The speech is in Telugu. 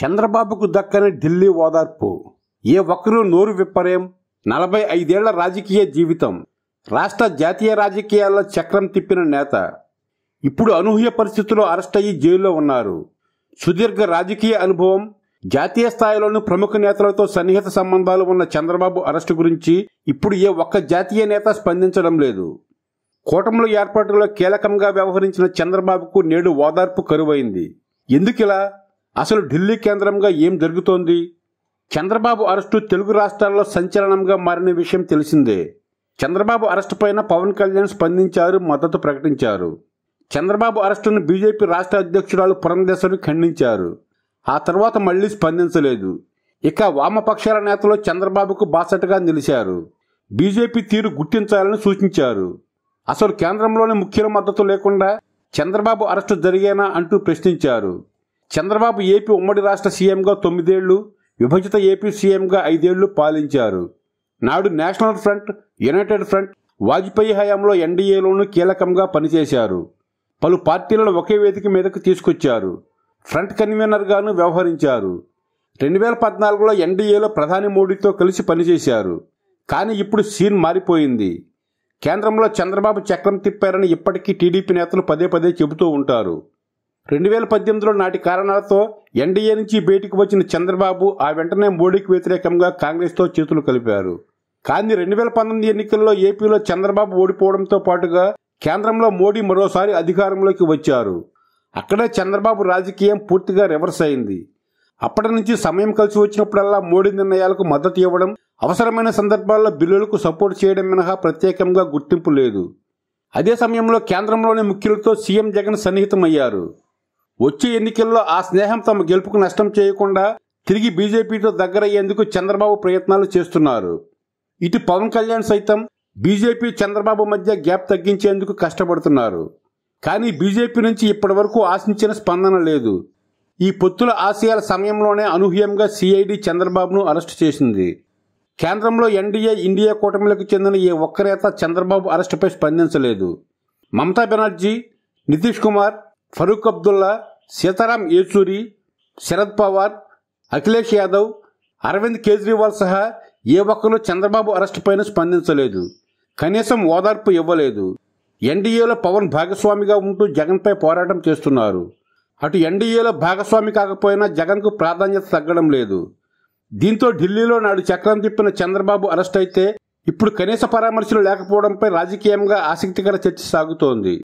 చంద్రబాబుకు దక్కని ఢిల్లీ ఓదార్పు ఏ ఒక్కరూ నోరు విప్పరేం నలభై ఐదేళ్ల రాజకీయ జీవితం రాష్ట్ర జాతీయ రాజకీయాల్లో చక్రం తిప్పిన నేత ఇప్పుడు అనూహ్య పరిస్థితుల్లో అరెస్ట్ అయ్యి జైల్లో ఉన్నారు సుదీర్ఘ రాజకీయ అనుభవం జాతీయ స్థాయిలోని ప్రముఖ నేతలతో సన్నిహిత సంబంధాలు ఉన్న చంద్రబాబు అరెస్టు గురించి ఇప్పుడు ఏ ఒక్క జాతీయ నేత స్పందించడం లేదు కూటముల ఏర్పాటులో కీలకంగా వ్యవహరించిన చంద్రబాబుకు నేడు ఓదార్పు కరువైంది ఎందుకిలా అసలు ఢిల్లీ కేంద్రంగా ఏం జరుగుతోంది చంద్రబాబు అరెస్టు తెలుగు రాష్ట్రాల్లో సంచలనంగా మారిన విషయం తెలిసిందే చంద్రబాబు అరెస్టు పైన పవన్ కళ్యాణ్ స్పందించారు మద్దతు ప్రకటించారు చంద్రబాబు అరెస్టును బీజేపీ రాష్ట్ర అధ్యక్షురాలు పురంధేశ్వరి ఖండించారు ఆ తర్వాత మళ్లీ స్పందించలేదు ఇక వామపక్షాల నేతలు చంద్రబాబుకు బాసటగా నిలిచారు బీజేపీ తీరు గుర్తించాలని సూచించారు అసలు కేంద్రంలోని ముఖ్యుల మద్దతు లేకుండా చంద్రబాబు అరెస్టు జరిగేనా అంటూ ప్రశ్నించారు చంద్రబాబు ఏపీ ఉమ్మడి రాష్ట్ర సీఎంగా తొమ్మిదేళ్లు విభజిత ఏపీ సీఎంగా ఐదేళ్లు పాలించారు నాడు national front united front Vajpayee హయాంలో ఎన్డీఏలోనూ కీలకంగా పనిచేశారు పలు పార్టీలను ఒకే వేదిక మీదకు తీసుకొచ్చారు ఫ్రంట్ కన్వీనర్గాను వ్యవహరించారు రెండు వేల పద్నాలుగులో ఎన్డీఏలో ప్రధాని మోడీతో కలిసి పనిచేశారు కానీ ఇప్పుడు సీన్ మారిపోయింది కేంద్రంలో చంద్రబాబు చక్రం తిప్పారని ఇప్పటికీ టీడీపీ నేతలు పదే పదే చెబుతూ ఉంటారు రెండు వేల పద్దెనిమిదిలో నాటి కారణాలతో ఎన్డీఏ నుంచి బయటికి వచ్చిన చంద్రబాబు ఆ వెంటనే మోడీకి వ్యతిరేకంగా కాంగ్రెస్తో చేతులు కలిపారు కానీ రెండు వేల పంతొమ్మిది ఎన్నికల్లో ఏపీలో చంద్రబాబు ఓడిపోవడంతో పాటుగా కేంద్రంలో మోడీ మరోసారి అధికారంలోకి వచ్చారు అక్కడే చంద్రబాబు రాజకీయం పూర్తిగా రివర్స్ అయింది అప్పటి నుంచి సమయం కలిసి వచ్చినప్పుడల్లా మోడీ నిర్ణయాలకు మద్దతు ఇవ్వడం అవసరమైన సందర్భాల్లో బిల్లులకు సపోర్ట్ చేయడం మినహా ప్రత్యేకంగా గుర్తింపు లేదు అదే సమయంలో కేంద్రంలోని ముఖ్యులతో సీఎం జగన్ సన్నిహితమయ్యారు వచ్చే ఎన్నికల్లో ఆ స్నేహం తమ గెలుపుకు నష్టం చేయకుండా తిరిగి బీజేపీతో దగ్గరయ్యేందుకు చంద్రబాబు ప్రయత్నాలు చేస్తున్నారు ఇటు పవన్ కళ్యాణ్ సైతం బీజేపీ చంద్రబాబు మధ్య గ్యాప్ తగ్గించేందుకు కష్టపడుతున్నారు కానీ బీజేపీ నుంచి ఇప్పటి వరకు ఆశించిన స్పందన లేదు ఈ పొత్తుల ఆశయాల సమయంలోనే అనూహ్యంగా సిఐడి చంద్రబాబును అరెస్టు చేసింది కేంద్రంలో ఎన్డీఏ ఇండియా కూటమిలకు చెందిన ఏ ఒక్కరేత చంద్రబాబు అరెస్టుపై స్పందించలేదు మమతా బెనర్జీ నితీష్ కుమార్ ఫరూక్ అబ్దుల్లా సీతారాం యేచూరి శరద్ పవార్ అఖిలేష్ యాదవ్ అరవింద్ కేజ్రీవాల్ సహా ఏ ఒక్కరు చంద్రబాబు అరెస్ట్ పైన స్పందించలేదు కనీసం ఓదార్పు ఇవ్వలేదు ఎన్డీఏలో పవన్ భాగస్వామిగా ఉంటూ జగన్పై పోరాటం చేస్తున్నారు అటు ఎన్డీఏలో భాగస్వామి కాకపోయినా జగన్కు ప్రాధాన్యత తగ్గడం లేదు దీంతో ఢిల్లీలో నాడు చక్రం తిప్పిన చంద్రబాబు అరెస్ట్ అయితే ఇప్పుడు కనీస పరామర్శలు లేకపోవడంపై రాజకీయంగా ఆసక్తికర చర్చ సాగుతోంది